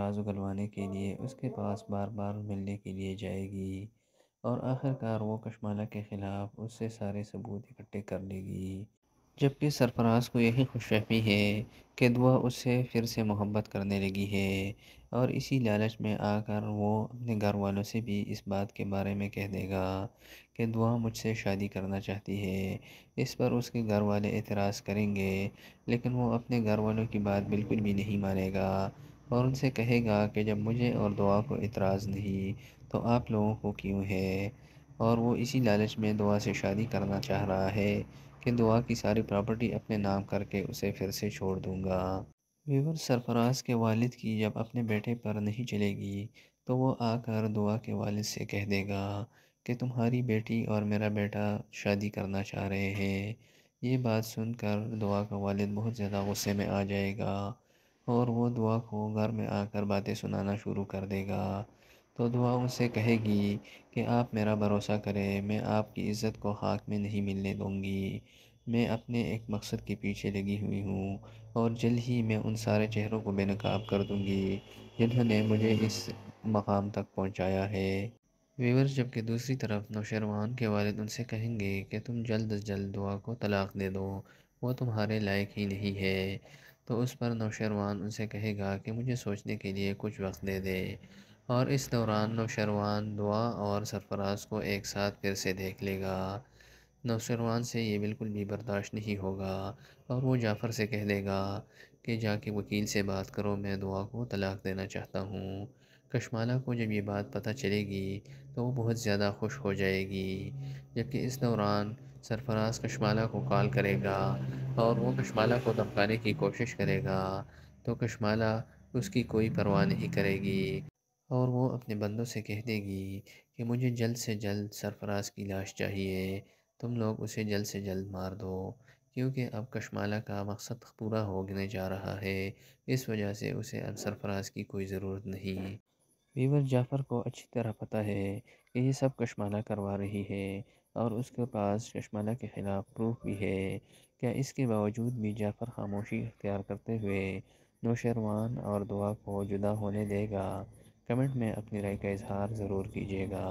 राज उगलवाने के लिए उसके पास बार बार मिलने के लिए जाएगी और आखिरकार वो कशमाला के ख़िलाफ़ उससे सारे सबूत इकट्ठे कर लेगी जबकि सरफराज को यही खुशफहमी है कि दुआ उससे फिर से मोहब्बत करने लगी है और इसी लालच में आकर वो अपने घर वालों से भी इस बात के बारे में कह देगा कि दुआ मुझसे शादी करना चाहती है इस पर उसके घर वाले एतराज़ करेंगे लेकिन वो अपने घर वालों की बात बिल्कुल भी नहीं मानेगा और उनसे कहेगा कि जब मुझे और दुआ को इतराज़ नहीं तो आप लोगों को क्यों है और वो इसी लालच में दुआ से शादी करना चाह रहा है कि दुआ की सारी प्रॉपर्टी अपने नाम करके उसे फिर से छोड़ दूँगा वीवर सरफराज के वालिद की जब अपने बेटे पर नहीं चलेगी तो वो आकर दुआ के वालिद से कह देगा कि तुम्हारी बेटी और मेरा बेटा शादी करना चाह रहे हैं ये बात सुनकर दुआ का वालिद बहुत ज़्यादा गुस्से में आ जाएगा और वो दुआ को घर में आकर बातें सुनाना शुरू कर देगा तो दुआ उनसे कहेगी कि आप मेरा भरोसा करें मैं आपकी इज़्ज़त को खाक में नहीं मिलने दूँगी मैं अपने एक मकसद के पीछे लगी हुई हूँ और जल्द ही मैं उन सारे चेहरों को बेनकाब कर दूँगी जिन्होंने मुझे इस मकाम तक पहुँचाया है वीवर्स जबकि दूसरी तरफ नौशरवान के वालद उनसे कहेंगे कि तुम जल्द अज जल्द दुआ को तलाक़ दे दो वो तुम्हारे लायक ही नहीं है तो उस पर नौशरवान उनसे कहेगा कि मुझे सोचने के लिए कुछ वक्त दे दे और इस दौरान नौशरवान दुआ और सरफराज को एक साथ फिर से देख लेगा नौशरवान से ये बिल्कुल भी बर्दाश्त नहीं होगा और वो जाफ़र से कह देगा कि जाके वकील से बात करो मैं दुआ को तलाक देना चाहता हूँ कश्माला को जब ये बात पता चलेगी तो वो बहुत ज़्यादा खुश हो जाएगी जबकि इस दौरान सरफराज कशमाला को कॉल करेगा और वो कशमाला को धमकाने की कोशिश करेगा तो कशमाला उसकी कोई परवाह नहीं करेगी और वो अपने बंदों से कह देगी कि मुझे जल्द से जल्द सरफराज की लाश चाहिए तुम लोग उसे जल्द से जल्द मार दो क्योंकि अब कशमाला का मकसद पूरा होने जा रहा है इस वजह से उसे अब सरफराज की कोई ज़रूरत नहीं बीवर जाफ़र को अच्छी तरह पता है कि ये सब कश्माला करवा रही है और उसके पास कश्माला के ख़िलाफ़ प्रूफ भी है क्या इसके बावजूद भी जाफ़र खामोशी अख्तियार करते हुए नौशरवान और दुआ को जुदा होने देगा कमेंट में अपनी राय का इजहार ज़रूर कीजिएगा